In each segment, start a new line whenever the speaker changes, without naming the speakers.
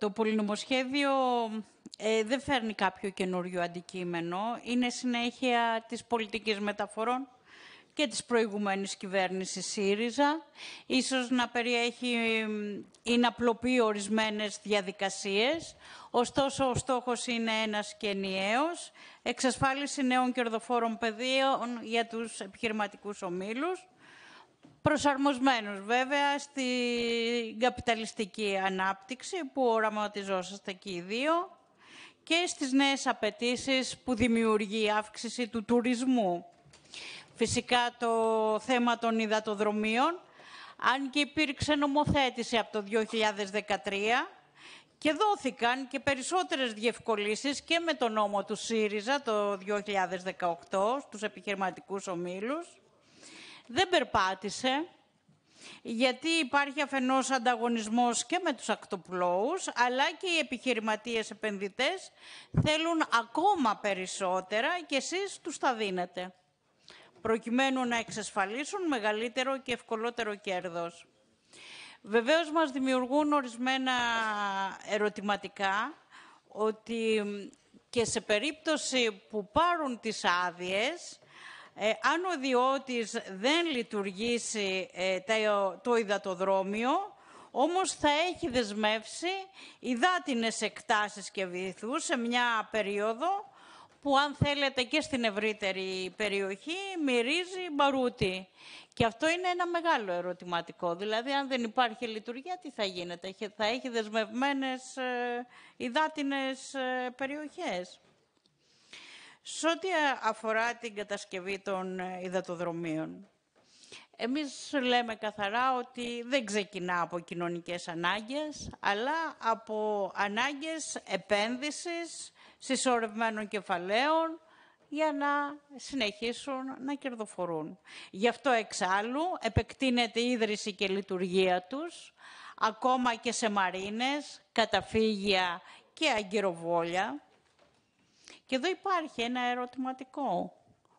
Το πολυνομοσχέδιο ε, δεν φέρνει κάποιο καινούριο αντικείμενο. Είναι συνέχεια της πολιτικής μεταφορών και της προηγουμένης κυβέρνησης ΣΥΡΙΖΑ. Ίσως να περιέχει ή να απλοποιεί ορισμένες διαδικασίες. Ωστόσο, ο στόχος είναι ένας και ενιαίος. Εξασφάλιση νέων κερδοφόρων πεδίων για τους επιχειρηματικούς ομίλους προσαρμοσμένους βέβαια στην καπιταλιστική ανάπτυξη που οραματιζόσαστε και οι δύο και στις νέες απαιτήσεις που δημιουργεί η αύξηση του τουρισμού. Φυσικά το θέμα των υδατοδρομίων, αν και υπήρξε νομοθέτηση από το 2013 και δόθηκαν και περισσότερες διευκολύσεις και με το νόμο του ΣΥΡΙΖΑ το 2018 στους επιχειρηματικούς ομίλους δεν περπάτησε, γιατί υπάρχει αφενός ανταγωνισμός και με τους ακτοπλώους, αλλά και οι επιχειρηματίες επενδυτές θέλουν ακόμα περισσότερα και εσείς τους τα δίνετε, προκειμένου να εξασφαλίσουν μεγαλύτερο και ευκολότερο κέρδος. Βεβαίως μας δημιουργούν ορισμένα ερωτηματικά ότι και σε περίπτωση που πάρουν τις άδειες ε, αν ο διώτης δεν λειτουργήσει ε, το υδατοδρόμιο, όμως θα έχει δεσμεύσει υδάτινες εκτάσεις και βυθούς σε μια περίοδο που αν θέλετε και στην ευρύτερη περιοχή μυρίζει μπαρούτι. Και αυτό είναι ένα μεγάλο ερωτηματικό. Δηλαδή, αν δεν υπάρχει λειτουργία, τι θα γίνεται. Θα έχει δεσμευμένες ε, υδάτινες ε, περιοχές. Σε ό,τι αφορά την κατασκευή των ε, υδατοδρομίων, εμείς λέμε καθαρά ότι δεν ξεκινά από κοινωνικές ανάγκες, αλλά από ανάγκες επένδυσης, συσσωρευμένων κεφαλαίων, για να συνεχίσουν να κερδοφορούν. Γι' αυτό εξάλλου επεκτείνεται η ίδρυση και η λειτουργία τους, ακόμα και σε μαρίνες, καταφύγια και αγκυροβόλια, και εδώ υπάρχει ένα ερωτηματικό.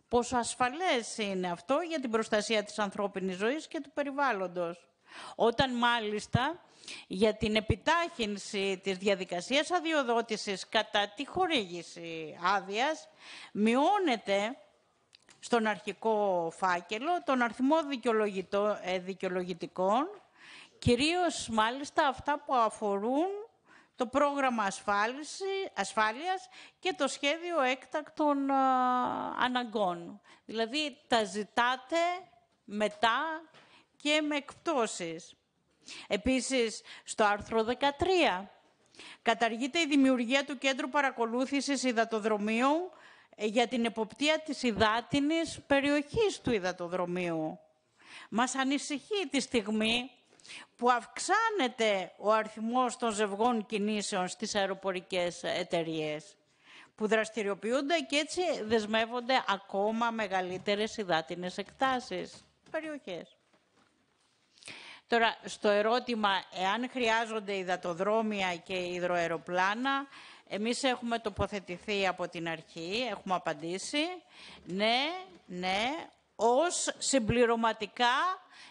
Πόσο ασφαλές είναι αυτό για την προστασία της ανθρώπινης ζωής και του περιβάλλοντος. Όταν μάλιστα για την επιτάχυνση της διαδικασίας αδειοδότησης κατά τη χορήγηση άδειας μειώνεται στον αρχικό φάκελο τον αριθμό ε, δικαιολογητικών κυρίως μάλιστα αυτά που αφορούν το πρόγραμμα ασφάλειας και το σχέδιο έκτακτων ε, αναγκών. Δηλαδή, τα ζητάτε μετά και με εκπτώσεις. Επίσης, στο άρθρο 13, καταργείται η δημιουργία του Κέντρου Παρακολούθησης Υδατοδρομίου ε, για την εποπτεία της υδάτινης περιοχής του υδατοδρομίου. Μας ανησυχεί τη στιγμή που αυξάνεται ο αριθμός των ζευγών κινήσεων στις αεροπορικές εταιρείες που δραστηριοποιούνται και έτσι δεσμεύονται ακόμα μεγαλύτερες υδάτινες εκτάσεις, περιοχές. Τώρα, στο ερώτημα εάν χρειάζονται υδατοδρόμια και υδροαεροπλάνα, εμείς έχουμε τοποθετηθεί από την αρχή, έχουμε απαντήσει. Ναι, ναι, ως συμπληρωματικά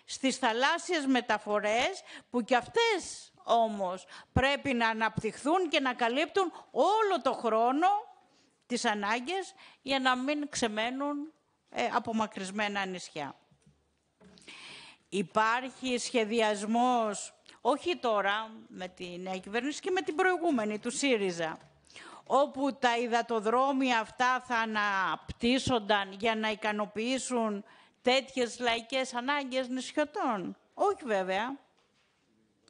στις θαλάσσιες μεταφορές που κι αυτές όμως πρέπει να αναπτυχθούν και να καλύπτουν όλο το χρόνο τις ανάγκες για να μην ξεμένουν ε, απομακρυσμένα νησιά. Υπάρχει σχεδιασμός, όχι τώρα με την νέα κυβέρνηση και με την προηγούμενη του ΣΥΡΙΖΑ, όπου τα υδατοδρόμια αυτά θα αναπτύσσονταν για να ικανοποιήσουν τέτοιες λαϊκές ανάγκες νησιωτών. Όχι βέβαια.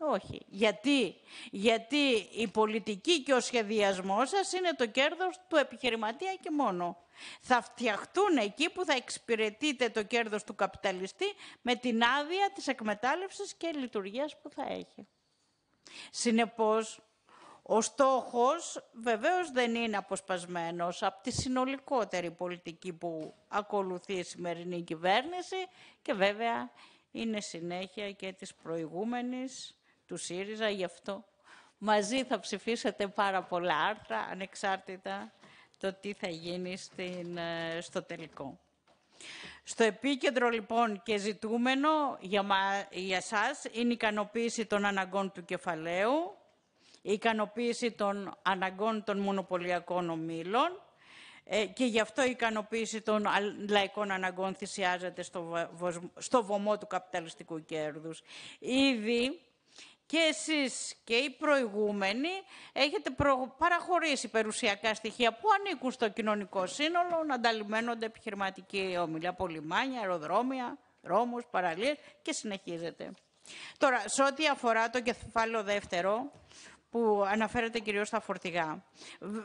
Όχι. Γιατί, Γιατί η πολιτική και ο σχεδιασμός σας είναι το κέρδος του επιχειρηματία και μόνο. Θα φτιαχτούν εκεί που θα εξυπηρετείτε το κέρδος του καπιταλιστή με την άδεια της εκμετάλλευσης και λειτουργίας που θα έχει. Συνεπώς, ο στόχος βεβαίως δεν είναι αποσπασμένος από τη συνολικότερη πολιτική που ακολουθεί η σημερινή κυβέρνηση και βέβαια είναι συνέχεια και της προηγούμενης του ΣΥΡΙΖΑ. Γι' αυτό μαζί θα ψηφίσετε πάρα πολλά άρθρα ανεξάρτητα το τι θα γίνει ε, στο τελικό. Στο επίκεντρο λοιπόν και ζητούμενο για, για σας είναι η ικανοποίηση των αναγκών του κεφαλαίου, η ικανοποίηση των αναγκών των μονοπωλιακών ομίλων ε, και γι' αυτό η ικανοποίηση των λαϊκών αναγκών θυσιάζεται στο, βωμό του καπιταλιστικού κέρδους. Ήδη και εσείς και οι προηγούμενοι έχετε παραχωρήσει περιουσιακά στοιχεία που ανήκουν στο κοινωνικό σύνολο, να ανταλυμμένονται επιχειρηματικοί όμιλοι από αεροδρόμια, δρόμους, παραλίες και συνεχίζεται. Τώρα, σε ό,τι αφορά το κεφάλαιο δεύτερο, που αναφέρεται κυρίως στα φορτηγά.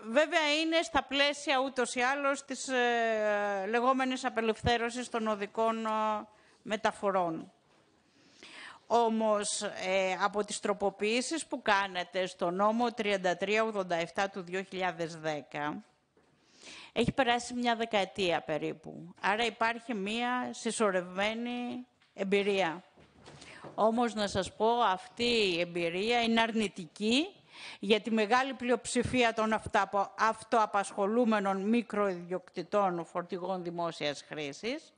Βέβαια, είναι στα πλαίσια ούτως ή άλλως της ε, λεγόμενης απελευθέρωσης των οδικών ε, μεταφορών. Όμως, ε, από τις τροποποιήσεις που κάνετε στο νόμο 3387 του 2010, έχει περάσει μια δεκαετία περίπου. Άρα υπάρχει μια συσσωρευμένη εμπειρία. Όμως να σας πω, αυτή η εμπειρία είναι αρνητική για τη μεγάλη πλειοψηφία των αυτοαπασχολούμενων μικροϊδιοκτητών φορτηγών δημόσιας χρήσης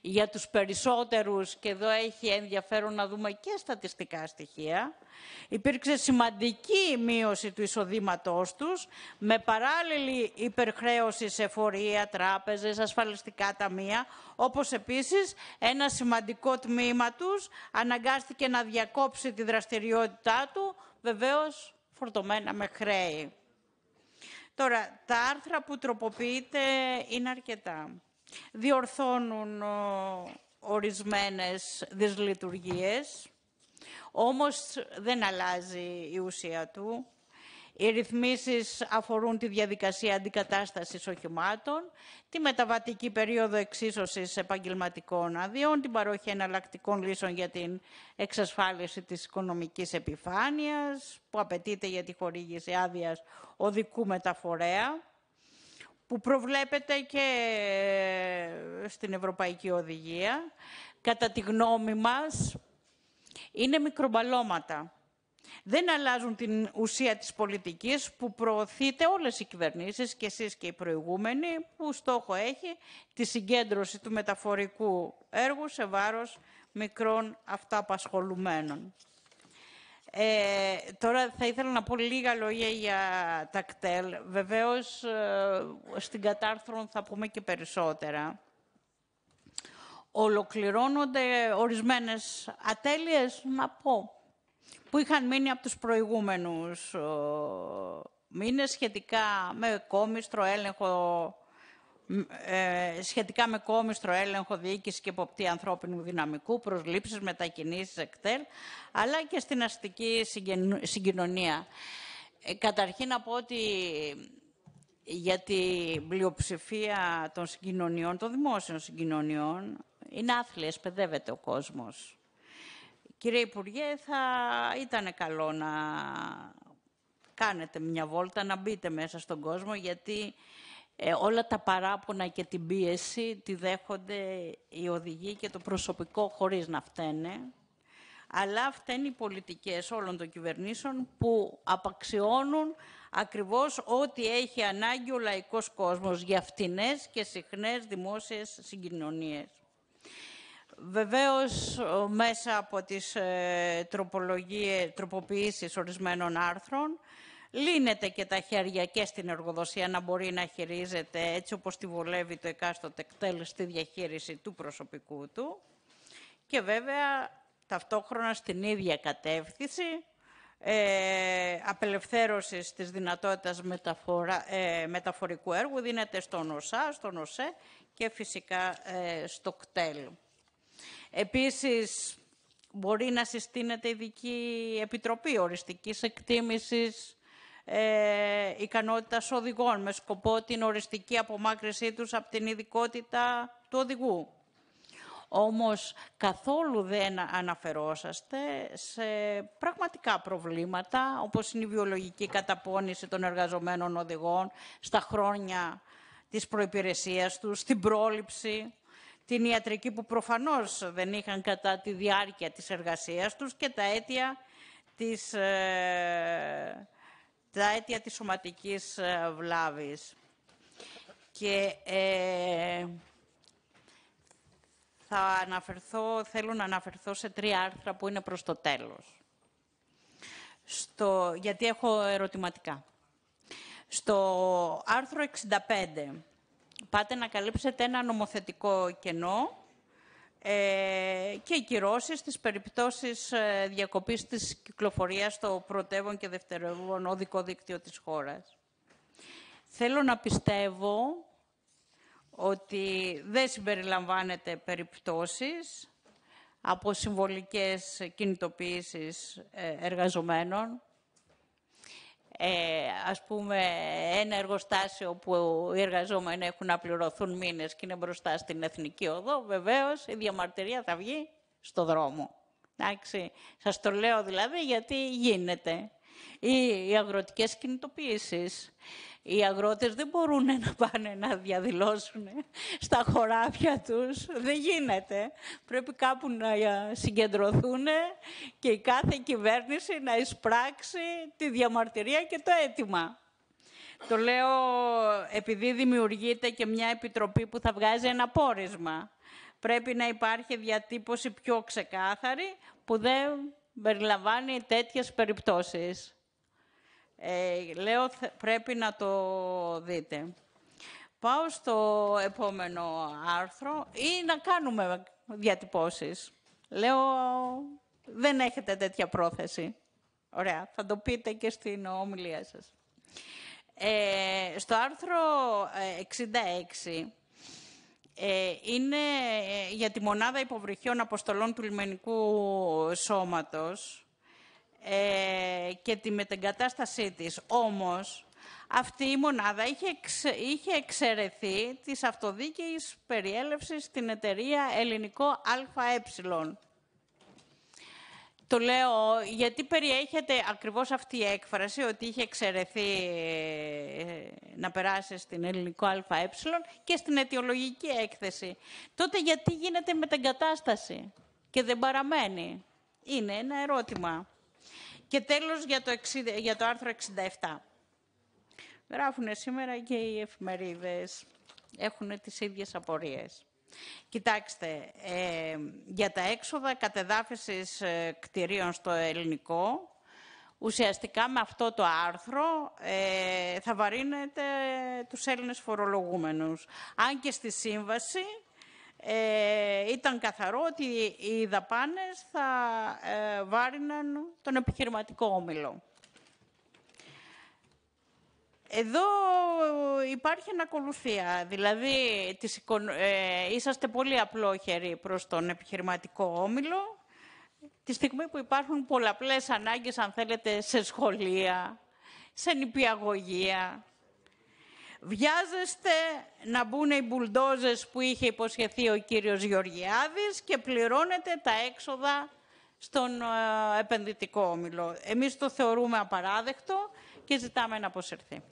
για τους περισσότερους, και εδώ έχει ενδιαφέρον να δούμε και στατιστικά στοιχεία, υπήρξε σημαντική μείωση του εισοδήματός τους, με παράλληλη υπερχρέωση σε φορεία, τράπεζες, ασφαλιστικά ταμεία, όπως επίσης ένα σημαντικό τμήμα τους αναγκάστηκε να διακόψει τη δραστηριότητά του, βεβαίως φορτωμένα με χρέη. Τώρα, τα άρθρα που τροποποιείται είναι αρκετά διορθώνουν ορισμένες δυσλειτουργίες, όμως δεν αλλάζει η ουσία του. Οι ρυθμίσεις αφορούν τη διαδικασία αντικατάστασης οχημάτων, τη μεταβατική περίοδο εξίσωσης επαγγελματικών αδειών, την παροχή εναλλακτικών λύσεων για την εξασφάλιση της οικονομικής επιφάνειας που απαιτείται για τη χορήγηση άδειας οδικού μεταφορέα που προβλέπεται και ε, στην Ευρωπαϊκή Οδηγία, κατά τη γνώμη μας, είναι μικρομπαλώματα. Δεν αλλάζουν την ουσία της πολιτικής που προωθείτε όλες οι κυβερνήσεις και εσείς και οι προηγούμενοι που στόχο έχει τη συγκέντρωση του μεταφορικού έργου σε βάρος μικρών αυταπασχολουμένων. Ε, τώρα θα ήθελα να πω λίγα λόγια για τα κτέλ. Βεβαίως, ε, στην κατάρθρον θα πούμε και περισσότερα. Ολοκληρώνονται ορισμένες ατέλειες, να πω, που είχαν μείνει από τους προηγούμενους ε, μήνες σχετικά με κόμιστρο, έλεγχο ε, σχετικά με κόμιστρο, έλεγχο, διοίκηση και υποπτή ανθρώπινου δυναμικού, προσλήψεις, μετακινήσεις, εκτέλ, αλλά και στην αστική συγκοινωνία. Ε, καταρχήν να πω ότι για την πλειοψηφία των συγκοινωνιών, των δημόσιων συγκοινωνιών, είναι άθλιες, παιδεύεται ο κόσμος. Κύριε Υπουργέ, θα ήταν καλό να κάνετε μια βόλτα, να μπείτε μέσα στον κόσμο, γιατί ε, όλα τα παράπονα και την πίεση τη δέχονται οι οδηγοί και το προσωπικό χωρίς να φταίνε. Αλλά φταίνει οι πολιτικές όλων των κυβερνήσεων που απαξιώνουν ακριβώς ό,τι έχει ανάγκη ο λαϊκός κόσμος για φτηνές και συχνές δημόσιες συγκοινωνίες. Βεβαίως, μέσα από τις ε, τροπολογίες, τροποποιήσεις ορισμένων άρθρων, λύνεται και τα χέρια και στην εργοδοσία να μπορεί να χειρίζεται έτσι όπως τη βολεύει το εκάστοτε κτέλ στη διαχείριση του προσωπικού του και βέβαια ταυτόχρονα στην ίδια κατεύθυνση ε, απελευθέρωσης της δυνατότητας μεταφορα, ε, μεταφορικού έργου δίνεται στον ΟΣΑ, στον ΟΣΕ και φυσικά ε, στο κτέλ. Επίσης, μπορεί να συστήνεται ειδική επιτροπή οριστικής εκτίμησης ε, ικανότητας οδηγών με σκοπό την οριστική απομάκρυσή τους από την ειδικότητα του οδηγού. Όμως καθόλου δεν αναφερόσαστε σε πραγματικά προβλήματα, όπως είναι η βιολογική καταπώνηση των εργαζομένων οδηγών στα χρόνια της προϋπηρεσίας τους, στην πρόληψη, την ιατρική που προφανώς δεν είχαν κατά τη διάρκεια της εργασίας τους και τα αίτια της ε, τα αίτια της σωματικής ε, βλάβης. Και ε, θα αναφερθώ, θέλω να αναφερθώ σε τρία άρθρα που είναι προς το τέλος. Στο, γιατί έχω ερωτηματικά. Στο άρθρο 65 πάτε να καλύψετε ένα νομοθετικό κενό ε, και οι κυρώσεις στις περιπτώσεις ε, διακοπής της κυκλοφορίας στο πρωτεύον και δευτερεύον οδικό δίκτυο της χώρας. Θέλω να πιστεύω ότι δεν συμπεριλαμβάνεται περιπτώσεις από συμβολικές κινητοποιήσεις ε, εργαζομένων ε, ας πούμε, ένα εργοστάσιο που οι εργαζόμενοι έχουν να πληρωθούν μήνες και είναι μπροστά στην Εθνική Οδό, βεβαίως η διαμαρτυρία θα βγει στο δρόμο. Εντάξει, σας το λέω δηλαδή γιατί γίνεται. Ή οι αγροτικές κινητοποίησεις. Οι αγρότες δεν μπορούν να πάνε να διαδηλώσουν στα χωράφια τους. Δεν γίνεται. Πρέπει κάπου να ε, συγκεντρωθούν και η κάθε κυβέρνηση να εισπράξει τη διαμαρτυρία και το αίτημα. Το λέω επειδή δημιουργείται και μια επιτροπή που θα βγάζει ένα πόρισμα. Πρέπει να υπάρχει διατύπωση πιο ξεκάθαρη που δεν περιλαμβάνει τέτοιες περιπτώσεις. Ε, λέω, πρέπει να το δείτε. Πάω στο επόμενο άρθρο ή να κάνουμε διατυπώσεις. Λέω, δεν έχετε τέτοια πρόθεση. Ωραία, θα το πείτε και στην ομιλία σας. Ε, στο άρθρο 66 ε, ε, είναι ε, για τη μονάδα υποβρυχιών αποστολών του λιμενικού σώματος ε, και τη μετεγκατάστασή της. Όμως, αυτή η μονάδα είχε, είχε εξαιρεθεί της αυτοδίκαιης περιέλευσης στην εταιρεία Ελληνικό ΑΕ. Το λέω γιατί περιέχεται ακριβώς αυτή η έκφραση ότι είχε εξαιρεθεί ε, να περάσει στην ελληνικό ΑΕ και στην αιτιολογική έκθεση. Τότε γιατί γίνεται κατάσταση και δεν παραμένει. Είναι ένα ερώτημα. Και τέλος για το, για το άρθρο 67. Γράφουν σήμερα και οι εφημερίδες. Έχουν τις ίδιες απορίες. Κοιτάξτε, ε, για τα έξοδα κατεδάφισης ε, κτηρίων στο ελληνικό, ουσιαστικά με αυτό το άρθρο ε, θα βαρύνεται τους Έλληνες φορολογούμενους. Αν και στη σύμβαση ε, ήταν καθαρό ότι οι δαπάνες θα ε, βάρυναν τον επιχειρηματικό όμιλο. Εδώ υπάρχει ανακολουθία, δηλαδή ε, είσαστε πολύ απλόχεροι προς τον επιχειρηματικό όμιλο, τη στιγμή που υπάρχουν πολλαπλές ανάγκες, αν θέλετε, σε σχολεία, σε νηπιαγωγεία. Βιάζεστε να μπουν οι μπουλντόζες που είχε υποσχεθεί ο κύριος Γεωργιάδης και πληρώνετε τα έξοδα στον ε, επενδυτικό όμιλο. Εμείς το θεωρούμε απαράδεκτο και ζητάμε να αποσυρθεί.